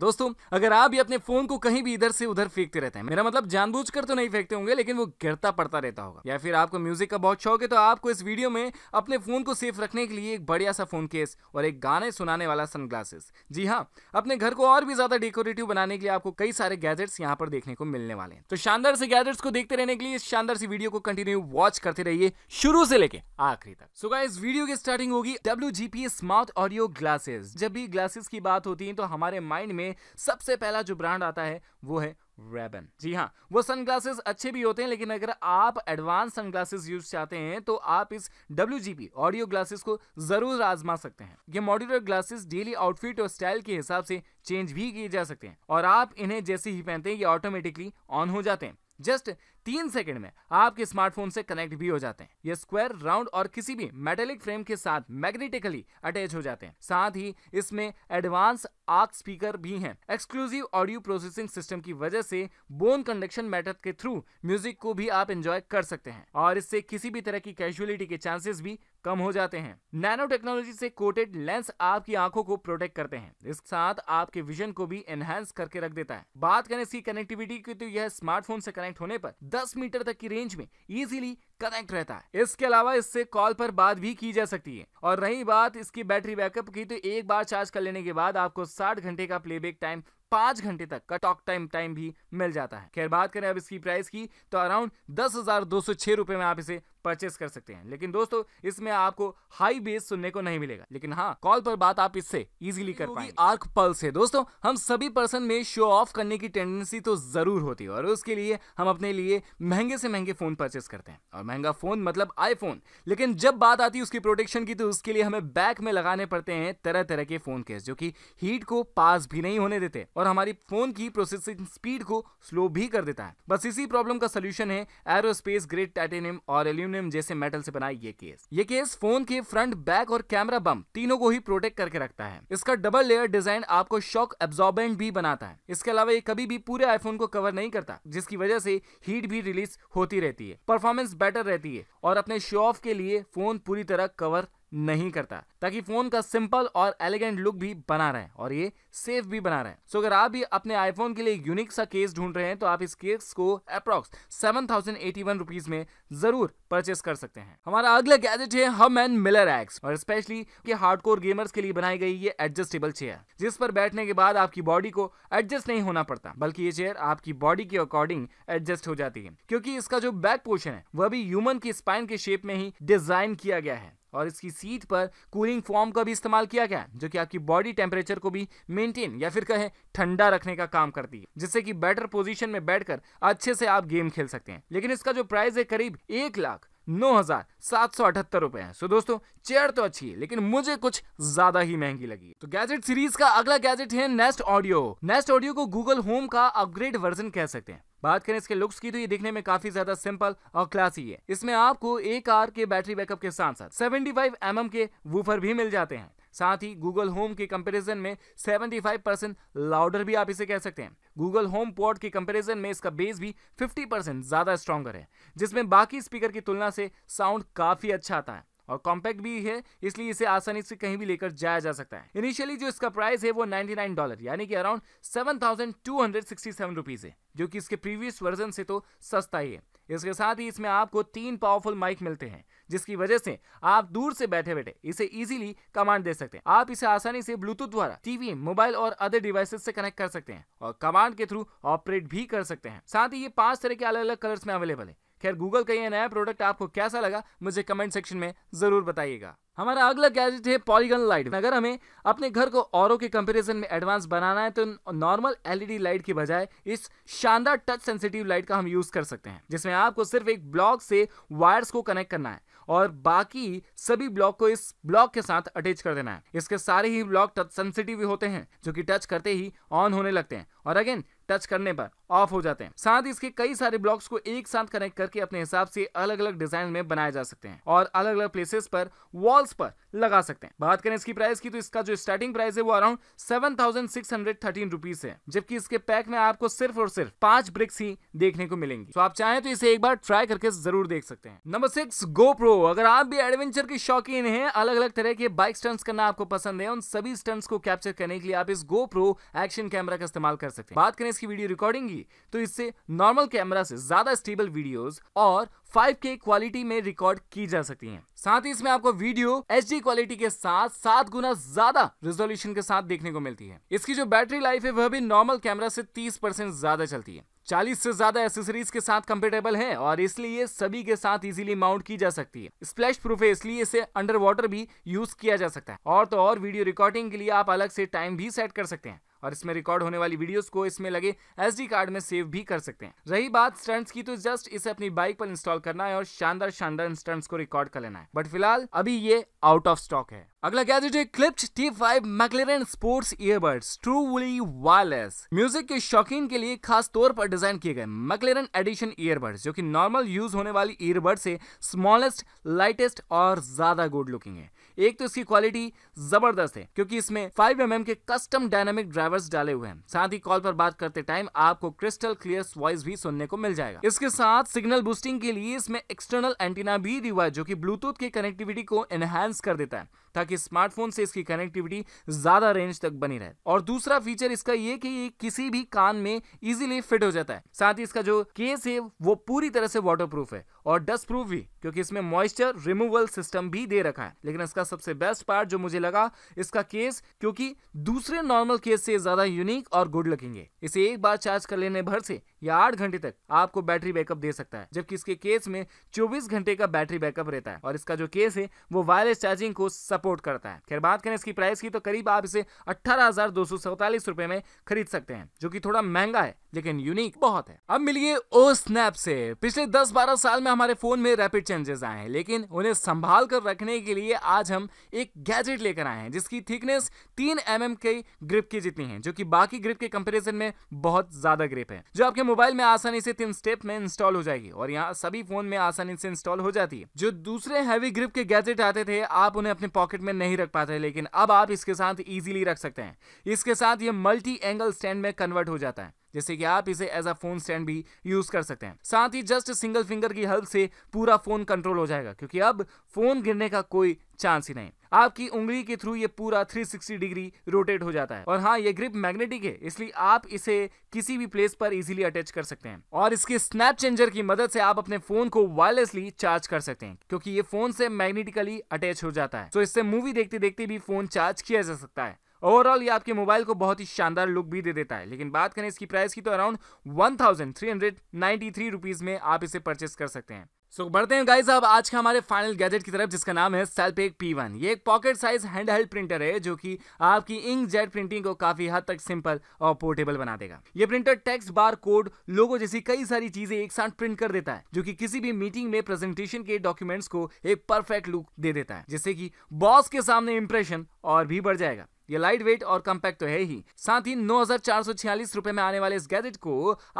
दोस्तों अगर आप भी अपने फोन को कहीं भी इधर से उधर फेंकते रहते हैं मेरा मतलब जानबूझकर तो नहीं फेंकते होंगे लेकिन वो गिरता पड़ता रहता होगा या फिर आपको म्यूजिक का बहुत शौक है तो आपको इस वीडियो में अपने फोन को सेफ रखने के लिए एक बढ़िया सा फोन केस और एक गाने सुनाने वाला सनग्लासेस जी हाँ अपने घर को और भी ज्यादा डेकोरेटिव बनाने के लिए आपको कई सारे गैजेट्स यहाँ पर देखने को मिलने वाले हैं तो शानदार से गैजेट्स को देखते रहने के लिए इस शानदार सी वीडियो को कंटिन्यू वॉच करते रहिए शुरू से लेके आखिरी तक सुबह इस वीडियो की स्टार्टिंग होगी डब्ल्यू स्मार्ट ऑडियो ग्लासेस जब भी ग्लासेस की बात होती है तो हमारे माइंड में में सबसे पहला जो ब्रांड आता है वो है रेबन जी हाँ वो सनग्लासेस अच्छे भी होते हैं लेकिन अगर आप एडवांस सनग्लासेस यूज चाहते हैं तो आप इस डब्ल्यू ऑडियो ग्लासेस को जरूर आजमा सकते हैं ये मॉड्यूलर ग्लासेस डेली आउटफिट और स्टाइल के हिसाब से चेंज भी किए जा सकते हैं और आप इन्हें जैसे ही पहनते हैं ये ऑटोमेटिकली ऑन हो जाते हैं जस्ट तीन सेकंड में आपके स्मार्टफोन से कनेक्ट भी हो जाते हैं ये स्क्वायर राउंड और किसी भी मेटेलिक फ्रेम के साथ मैग्नेटिकली अटैच हो जाते हैं साथ ही इसमें एडवांस आर्क स्पीकर भी हैं एक्सक्लूसिव ऑडियो प्रोसेसिंग सिस्टम की वजह से बोन कंडक्शन मेटर के थ्रू म्यूजिक को भी आप एंजॉय कर सकते हैं और इससे किसी भी तरह की कैजुअलिटी के चांसेस भी कम हो जाते हैं नैनो टेक्नोलॉजी से कोटेड लेंस आपकी आंखों को प्रोटेक्ट करते हैं इसके साथ आपके विजन को भी एनहेंस करके रख देता है बात करें इसकी कनेक्टिविटी की तो यह स्मार्टफोन से कनेक्ट होने पर 10 मीटर तक की रेंज में इजीली कनेक्ट रहता है इसके अलावा इससे कॉल पर बात भी की जा सकती है और रही बात इसकी बैटरी बैकअप की तो एक बार चार्ज कर लेने के बाद आपको साठ घंटे का प्लेबैक टाइम पांच घंटे तक का टॉक टाइम टाइम भी मिल जाता है खैर बात करें अब इसकी प्राइस की तो अराउंड दस हजार दो सौ छह रुपए में आप इसे परचेस कर सकते हैं लेकिन दोस्तों इसमें आपको हाई बेस सुनने को नहीं मिलेगा लेकिन हाँ कॉल पर बात आप इससे इजीली कर पाएंगे आर्क पल्स है दोस्तों हम सभी पर्सन में शो ऑफ करने की टेंडेंसी तो जरूर होती है और उसके लिए हम अपने लिए महंगे से महंगे फोन परचेस करते हैं और महंगा फोन मतलब आईफोन लेकिन जब बात आती है उसकी प्रोटेक्शन की तो उसके लिए हमें बैक में लगाने पड़ते हैं तरह तरह के फोन केस जो की हीट को पास भी नहीं होने देते और हमारी फोन की प्रोसेसिंग स्पीड को स्लो भी कर देता है बस इसी प्रॉब्लम का सोल्यूशन है एरोस्पेस ग्रेड टाइटेनियम और एल्यूम एल्यूमिनियम जैसे मेटल से बना ये केस ये केस फोन के फ्रंट बैक और कैमरा बम तीनों को ही प्रोटेक्ट करके रखता है इसका डबल लेयर डिजाइन आपको शॉक एब्जॉर्बेंट भी बनाता है इसके अलावा ये कभी भी पूरे आईफोन को कवर नहीं करता जिसकी वजह से हीट भी रिलीज होती रहती है परफॉर्मेंस बेटर रहती है और अपने शो ऑफ के लिए फोन पूरी तरह कवर नहीं करता ताकि फोन का सिंपल और एलिगेंट लुक भी बना रहे और ये सेफ भी बना रहे सो अगर आप भी अपने आईफोन के लिए यूनिक सा केस ढूंढ रहे हैं तो आप इस केस को approx seven thousand eighty one rupees में जरूर परचेस कर सकते हैं हमारा अगला गैजेट है हम एंड मिलर एक्स और स्पेशली के हार्ड गेमर्स के लिए बनाई गई ये एडजस्टेबल चेयर जिस पर बैठने के बाद आपकी बॉडी को एडजस्ट नहीं होना पड़ता बल्कि ये चेयर आपकी बॉडी के अकॉर्डिंग एडजस्ट हो जाती है क्योंकि इसका जो बैक पोर्शन है वह भी ह्यूमन की स्पाइन के शेप में ही डिजाइन किया गया है और इसकी सीट पर कूलिंग फॉर्म का भी इस्तेमाल किया गया जो कि आपकी बॉडी टेम्परेचर को भी मेंटेन या फिर कहें ठंडा रखने का काम करती है जिससे कि बेटर पोजीशन में बैठकर अच्छे से आप गेम खेल सकते हैं लेकिन इसका जो प्राइस है करीब एक लाख नौ हजार सात सौ अठहत्तर रुपए है सो दोस्तों चेयर तो अच्छी है लेकिन मुझे कुछ ज्यादा ही महंगी लगी तो गैजेट सीरीज का अगला गैजेट है नेस्ट ऑडियो नेस्ट ऑडियो को गूगल होम का अपग्रेड वर्जन कह सकते हैं बात करें इसके लुक्स की तो ये दिखने में काफी ज्यादा सिंपल और क्लासी है इसमें आपको एक आर के बैटरी बैकअप के साथ साथ सेवेंटी फाइव एम एम के वूफर भी मिल जाते हैं साथ ही गूगल होम के कंपैरिजन में 75 परसेंट लाउडर भी आप इसे कह सकते हैं गूगल होम पोर्ट के कंपैरिजन में इसका बेस भी 50 परसेंट ज़्यादा स्ट्रॉन्गर है जिसमें बाकी स्पीकर की तुलना से साउंड काफ़ी अच्छा आता है और कॉम्पैक्ट भी है इसलिए इसे आसानी से कहीं भी लेकर जाया जा सकता है इनिशियली जो इसका प्राइस है वो 99 डॉलर यानी कि अराउंड 7,267 रुपीस है जो कि इसके प्रीवियस वर्जन से तो सस्ता ही है इसके साथ ही इसमें आपको तीन पावरफुल माइक मिलते हैं जिसकी वजह से आप दूर से बैठे बैठे इसे इजीली कमांड दे सकते हैं आप इसे आसानी से ब्लूटूथ द्वारा टीवी मोबाइल और अदर डिवाइसेस से कनेक्ट कर सकते हैं और कमांड के थ्रू ऑपरेट भी कर सकते हैं साथ ही ये पांच तरह के अलग अलग कलर्स में अवेलेबल है खैर गूगल का ये नया प्रोडक्ट आपको कैसा लगा मुझे कमेंट सेक्शन में ज़रूर बताइएगा हमारा अगला गैजेट है पॉलीगन लाइट अगर हमें अपने घर को औरों के कंपैरिजन में एडवांस बनाना है तो नॉर्मल एलईडी लाइट की बजाय इस शानदार टच सेंसिटिव लाइट का हम यूज़ कर सकते हैं जिसमें आपको सिर्फ एक ब्लॉक से वायर्स को कनेक्ट करना है और बाकी सभी ब्लॉक को इस ब्लॉक के साथ अटैच कर देना है इसके सारे ही ब्लॉक टच सेंसिटिव होते हैं जो कि टच करते ही ऑन होने लगते हैं और अगेन टच करने पर ऑफ हो जाते हैं साथ ही इसके कई सारे ब्लॉक्स को एक साथ कनेक्ट करके अपने हिसाब से अलग अलग डिजाइन में बनाए जा सकते हैं और अलग अलग प्लेसेस पर वॉल्स पर लगा सकते हैं बात करें इसकी प्राइस की तो इसका जो स्टार्टिंग प्राइस है वो around seven thousand six hundred thirteen rupees है जबकि इसके पैक में आपको सिर्फ और सिर्फ पांच ब्रिक्स ही देखने को मिलेंगी तो आप चाहें तो इसे एक बार ट्राई करके जरूर देख सकते हैं नंबर सिक्स गोप्रो अगर आप भी एडवेंचर के शौकीन हैं अलग अलग तरह के बाइक स्टंट्स करना आपको पसंद है उन सभी स्टंट्स को कैप्चर करने के लिए आप इस गोप्रो एक्शन कैमरा का इस्तेमाल कर सकते हैं बात करें की वीडियो रिकॉर्डिंग की तो इससे नॉर्मल कैमरा से ज़्यादा स्टेबल वीडियोस और 5K क्वालिटी में रिकॉर्ड की जा सकती हैं। साथ ही इसमें आपको वीडियो एच क्वालिटी के साथ सात गुना ज्यादा रेजोल्यूशन के साथ देखने को मिलती है इसकी जो बैटरी लाइफ है वह भी नॉर्मल कैमरा से तीस ज्यादा चलती है चालीस से ज्यादा एसेसरीज के साथ कंपेटेबल है और इसलिए सभी के साथ इजीली माउंट की जा सकती है स्प्लैश प्रूफ है इसलिए इसे अंडर वाटर भी यूज किया जा सकता है और तो और वीडियो रिकॉर्डिंग के लिए आप अलग से टाइम भी सेट कर सकते हैं और इसमें रिकॉर्ड होने वाली वीडियोस को इसमें लगे एस कार्ड में सेव भी कर सकते हैं रही बात स्टंट्स की तो जस्ट इसे अपनी बाइक पर इंस्टॉल करना है और शानदार शानदार स्टंट्स को रिकॉर्ड कर लेना है बट फिलहाल अभी ये आउट ऑफ स्टॉक है अगला क्या दीजिए Klipsch T five McLaren sports earbuds truly wireless music के शौकीन के लिए खास तौर पर डिजाइन किए गए मैकलेरन एडिशन ईयरबड्स जो कि नॉर्मल यूज होने वाली ईयरबड से स्मॉलेस्ट लाइटेस्ट और ज्यादा गुड लुकिंग है एक तो इसकी क्वालिटी जबरदस्त है क्योंकि इसमें फाइव एम mm के कस्टम डायनामिक ड्राइवर्स डाले हुए हैं साथ ही कॉल पर बात करते टाइम आपको क्रिस्टल क्लियर वॉइस भी सुनने को मिल जाएगा इसके साथ सिग्नल बूस्टिंग के लिए इसमें एक्सटर्नल एंटीना भी दी हुआ है जो की ब्लूटूथ के कनेक्टिविटी को एनहेंस कर देता है ताकि स्मार्टफोन से इसकी कनेक्टिविटी ज़्यादा रेंज तक बनी रहे और दूसरा फीचर इसका ये कि ये किसी भी कान में इजीली फिट हो जाता है साथ ही इसका जो केस है वो पूरी तरह से वाटर है और डस्ट प्रूफ भी क्योंकि इसमें मॉइस्चर रिमूवल सिस्टम भी दे रखा है लेकिन इसका सबसे बेस्ट पार्ट जो मुझे लगा इसका केस क्योंकि दूसरे नॉर्मल केस से ज़्यादा यूनिक और गुड लुकिंग है इसे एक बार चार्ज कर लेने भर से या आठ घंटे तक आपको बैटरी बैकअप दे सकता है जबकि इसके केस में चौबीस घंटे का बैटरी बैकअप रहता है और इसका जो केस है वो वायरलेस चार्जिंग को सपोर्ट करता है खैर बात करें इसकी प्राइस की तो करीब आप इसे अट्ठारह रुपए में खरीद सकते हैं जो कि थोड़ा महंगा है लेकिन यूनिक बहुत है अब मिलिए ओ स्नैप से पिछले 10-12 साल में हमारे फोन में रैपिड चेंजेस आए हैं लेकिन उन्हें संभाल कर रखने के लिए आज हम एक गैजेट लेकर आए हैं जिसकी थिकनेस 3 एम mm के ग्रिप की जितनी है जो कि बाकी ग्रिप के कंपेरिजन में बहुत ज्यादा ग्रिप है जो आपके मोबाइल में आसानी से तीन स्टेप में इंस्टॉल हो जाएगी और यहाँ सभी फोन में आसानी से इंस्टॉल हो जाती है जो दूसरे हैवी ग्रिप के गैजेट आते थे आप उन्हें अपने पॉकेट में नहीं रख पाते लेकिन अब आप इसके साथ इजीली रख सकते हैं इसके साथ ये मल्टी एंगल स्टैंड में कन्वर्ट हो जाता है जैसे कि आप इसे एज अ फोन स्टैंड भी यूज कर सकते हैं साथ ही जस्ट सिंगल फिंगर की हेल्प से पूरा फोन कंट्रोल हो जाएगा क्योंकि अब फोन गिरने का कोई चांस ही नहीं आपकी उंगली के थ्रू ये पूरा 360 डिग्री रोटेट हो जाता है और हाँ ये ग्रिप मैग्नेटिक है इसलिए आप इसे किसी भी प्लेस पर इजीली अटैच कर सकते हैं और इसके स्नैप चेंजर की मदद से आप अपने फोन को वायरलेसली चार्ज कर सकते हैं क्योंकि ये फोन से मैग्नेटिकली अटैच हो जाता है तो इससे मूवी देखते देखते भी फोन चार्ज किया जा सकता है ओवरऑल ये आपके मोबाइल को बहुत ही शानदार लुक भी दे देता है लेकिन बात करें इसकी प्राइस की तो around one thousand three hundred ninety three rupees में आप इसे परचेस कर सकते हैं सो so, बढ़ते हैं गाइस अब आज का हमारे फाइनल गैजेट की तरफ जिसका नाम है सेल्पेक पी वन ये एक pocket size hand held printer है जो कि आपकी इंक जेट प्रिंटिंग को काफी हद तक सिंपल और पोर्टेबल बना देगा ये printer text bar code logo जैसी कई सारी चीजें एक साथ प्रिंट कर देता है जो कि किसी भी मीटिंग में प्रेजेंटेशन के डॉक्यूमेंट्स को एक परफेक्ट लुक दे देता है जिससे कि बॉस के सामने इंप्रेशन और भी बढ़ जाएगा ये लाइट वेट और कम्पैक्ट तो है ही साथ ही नौ रुपए में आने वाले इस गैजेट को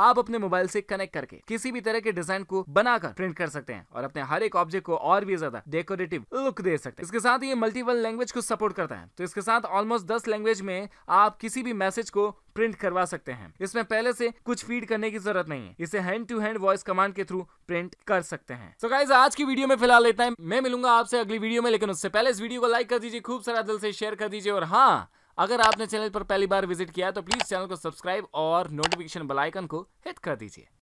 आप अपने मोबाइल से कनेक्ट करके किसी भी तरह के डिजाइन को बनाकर प्रिंट कर सकते हैं और अपने हर एक ऑब्जेक्ट को और भी ज्यादा डेकोरेटिव लुक दे सकते हैं इसके साथ ये मल्टीपल लैंग्वेज को सपोर्ट करता है तो इसके साथ ऑलमोस्ट दस लैंग्वेज में आप किसी भी मैसेज को प्रिंट करवा सकते हैं इसमें पहले से कुछ फीड करने की जरूरत नहीं है इसे hand to hand voice command के थ्रू प्रिंट कर सकते हैं सो so गाइज आज की वीडियो में फिलहाल लेता है मैं मिलूंगा आपसे अगली वीडियो में लेकिन उससे पहले इस वीडियो को लाइक कर दीजिए खूब सारा दिल से शेयर कर दीजिए और हाँ अगर आपने चैनल पर पहली बार विजिट किया तो प्लीज चैनल को सब्सक्राइब और नोटिफिकेशन बेल आइकन को हिट कर दीजिए